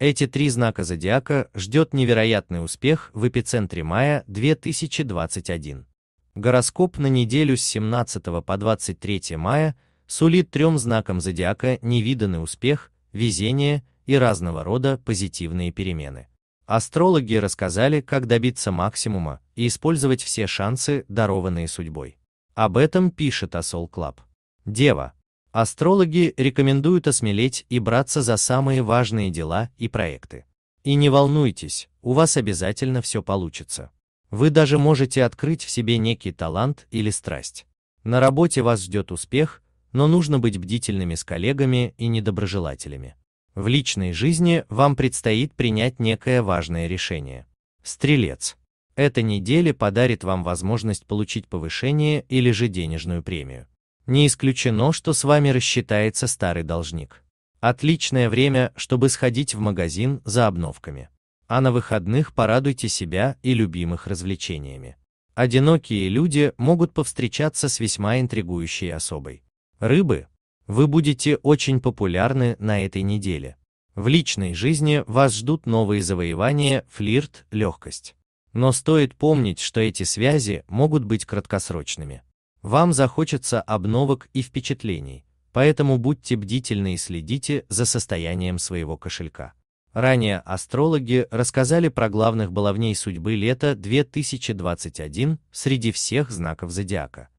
Эти три знака зодиака ждет невероятный успех в эпицентре мая 2021. Гороскоп на неделю с 17 по 23 мая сулит трем знакам зодиака невиданный успех, везение и разного рода позитивные перемены. Астрологи рассказали, как добиться максимума и использовать все шансы, дарованные судьбой. Об этом пишет Асол Клаб. Дева, Астрологи рекомендуют осмелеть и браться за самые важные дела и проекты. И не волнуйтесь, у вас обязательно все получится. Вы даже можете открыть в себе некий талант или страсть. На работе вас ждет успех, но нужно быть бдительными с коллегами и недоброжелателями. В личной жизни вам предстоит принять некое важное решение. Стрелец. Эта неделя подарит вам возможность получить повышение или же денежную премию. Не исключено, что с вами рассчитается старый должник. Отличное время, чтобы сходить в магазин за обновками. А на выходных порадуйте себя и любимых развлечениями. Одинокие люди могут повстречаться с весьма интригующей особой. Рыбы. Вы будете очень популярны на этой неделе. В личной жизни вас ждут новые завоевания, флирт, легкость. Но стоит помнить, что эти связи могут быть краткосрочными. Вам захочется обновок и впечатлений, поэтому будьте бдительны и следите за состоянием своего кошелька. Ранее астрологи рассказали про главных баловней судьбы лета 2021 среди всех знаков зодиака.